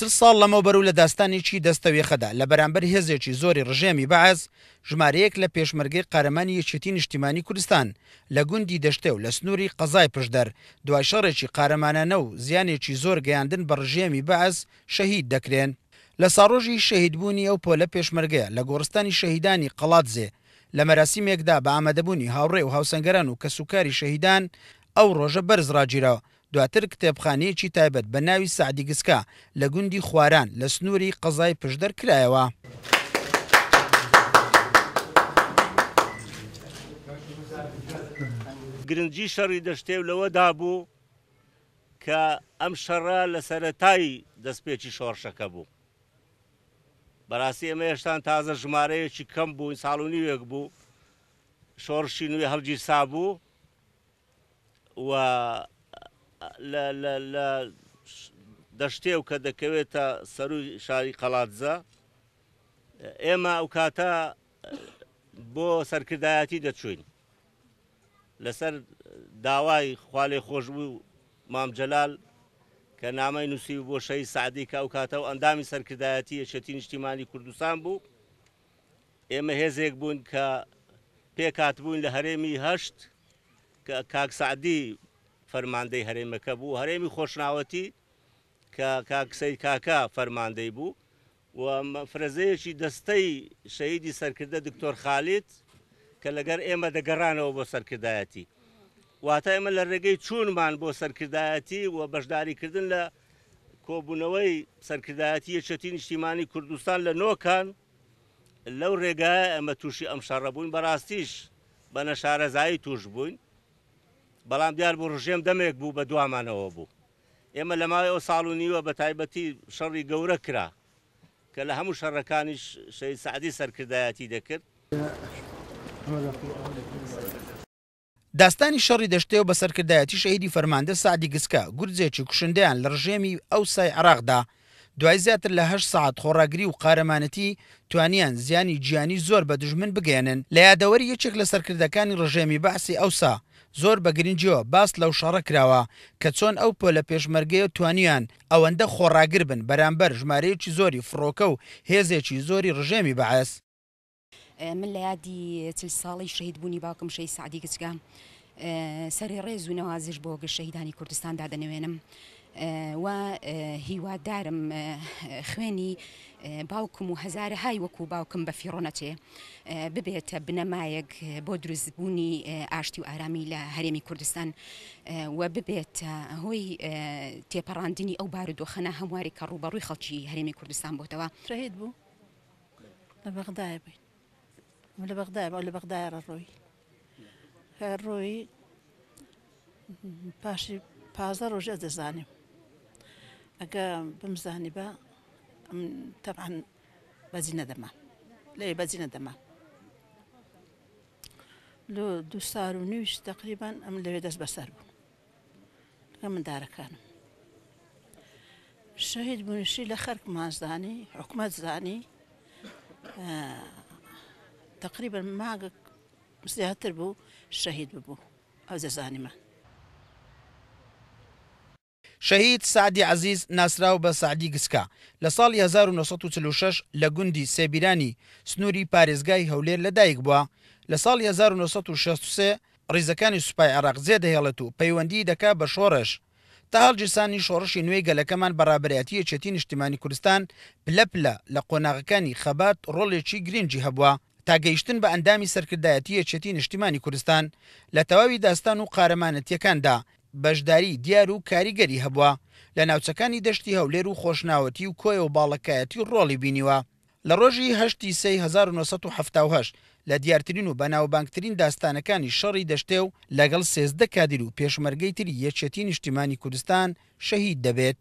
چل ساڵ لەمەوبەر و لە داستانێکی دەستەوێ خەدا لە بەرامبەر هێزێکی زۆری ڕژێمی بەعز ژمارەیەک لە پێشمەرگی قەرەمانی یەکێتی نیشتیمانی کوردستان لە گوندی دەشتێ و لە سنووری قەزای پشدەر دوای شەڕێکی قارەمانانە و زیانێکی زۆر گەیاندن بە ڕژێمی بەعز شەهید دەکرێن لە ساڕۆژی شەهیدبوونی ئەو پۆلە پێشمەرگەیە لە گۆڕستانی شەهیدانی قەڵاتزێ لە مەراسیمێکدا بە ئامادەبوونی هاوڕێ و هاوسەنگەران و کەسوکاری شەهیدان ئەو ڕۆژە بەرزڕاگیرەوە دواتر کتێبخانەیەکی تایبەت بە ناوی سعدیگسکە لە گوندی خواران لە سنووری قەزای پشدەر کرایەوە. گرنگجی شەڕی دەشتێو لەوەدا بوو کە ئەم شەڕە لە سەرەتایی دەستپێکی شۆڕشەکە بوو. بەڕاستی ئەمە هێشتان تازە ژمارەیەکی کەم بوو ساڵونیوێک بوو شۆڕشی نوێ هەڵگیر سابوو و لە دەشتێ و کە دەکەوێتە سەروی شاری قەڵاتزە ئێمە ئەو کاتە بۆ سەرکردایەتی دەچوین لەسەر داوای خالێ خۆشبوو و مامجلال کە نامای نووسی بۆ شەی سعدی کە ئەو کاتە و ئەندامی سەرکردایەتی یەشەتی نیشتیمانی کوردستان بوو ئێمە هێزێک بوون کە پێکات بوون لە هەرێمی هەشت کە کاکسعدی فەرماندەی هەرێمەکە بوو هەرێمی خۆشناوەتی کە کاکسەی کاکا فەرماندەی بوو و فرەزەیەکی دەستەی شەیدی سەرکردە دکتۆر خالیت کە لەگەر ئێمە دەگەڕانەوە بۆ سەرکردایەتی واتە ئێمە لە ڕێگەی چوونمان بۆ سەرکردایەتی و بەشداریکردن لە کۆبوونەوەی سەرکردایەتی یەچەتی نیشتیمانی کوردستان لە نۆکان لەو ڕێگایە ئەمە تووشی ئەم شەڕە بووین بەڕاستیش بە نەشارەزایی توش بووین بەڵام دیار بوو ڕژێم دەمێک بوو بە دوامانەوە بوو ئێمە لە ماوەی ئەو ساڵ و نیوە بە تایبەتی شەڕی گەورە کرا کە لە هەموو شەڕەکانیش شەی سعدی سەرکردایەتی دەکرد داستانی شەڕی دەشتێ و بە سەرکردایەتی شەیدی فەرماندە سعدی گسکە گورجێکی کوشندیان لە ڕژێمی ئەو سای عراقدا دوای زیاتر لە هەش سعات خۆڕاگری و قارەمانەتی توانیان زیانی گیانی زۆر بە دژمن بگەێنن لە یادەوەری یەکێک لە سەرکردەکانی ڕژێمی بەعسی ئەوسا زۆر بە گرنجیۆ باس لەو شەڕە کراوە کە چۆن ئەو پۆلە پێشمەرگەیە توانیان ئەوەندە خۆڕاگر بن بەرامبەر ژمارەیەکی زۆری فڕۆکە و هێزێکی زۆری ڕژێمی بەعس من لە یادی چل ساڵی شەید بوونی باوکم شەی سعدی گچگان. سەری ڕێز و نەوازش بۆ گەشەهیدانی کوردستاندا دەنوێنم و هیوادارم خوێنی باوکم و هزارە های وەکو باوکم بە فیڕۆنەچێ ببێتە بنەمایەک بۆ دروستبوونی ئاشتی و ئارامی لە هەرێمی کوردستان و ببێت هۆی تێپەڕاندنی ئەو بارودۆخەنە هەمواری کە ڕوبەڕووی خەڵکی هەرێمی کوردستان بۆتەوە ڕێت بوو لە بەغدای بین لە بەغدای لە بەغدای ڕڕۆی ڕۆی پاشی پازدە ڕۆژە دەزانیم ئەگە بمزانی بە تەبان بەزی نەدەما لێ بەزی نەدەما لۆ دو سار و نوش تقریبان ئەم لەوێ دەست بەسەر بوو لەگە مندارەکانم شەهید بوونشی لە خەرک مازدانی حکومت زانی تقریبا ماگە زیاتر بوو شەهید ببوو ئەو دەزانیمە شەهید سعدی عزیز ناسرااو بە سعدی گسکە لە ساڵی 1946 لە گوندی سێبیرانی سنووری پارێزگای هەولێر لەدایک بووە لە ساڵی 1963 ڕیزەکانی سوپای عراق زێ دەهێڵێت و پەیوەندی دەکا بە شۆڕش تا هەڵجیسانی شۆڕشی نوێی گەلەکەمان بەڕابەتیە چەتی نیشتیمانی کوردستان پلە پلە لە قۆناغەکانی خەبات ڕۆڵێکی گرنگجی هەبووە تاگەیشتن بە ئەندامی سەرکردایەتی یەچێتی نیشتیمانی کوردستان لە تەواوی داستان و قارەمانەتیەکاندا بەشداری دیار و کاریگەری هەبووە لە ناوچەکانی دەشتی هەولێر و خۆشناوەتی و کۆی و باڵەکایەتی ڕۆڵی بینیوە لە ڕۆژی هەشتی سی 1970 لە دیارترین و بەناوبانگترین داستانەکانی شەڕی دەشتێ و لەگەڵ سێزدە کادیر و پێشمەرگەی تری یەچێتی نیشتیمانی کوردستان شەهید دەبێت.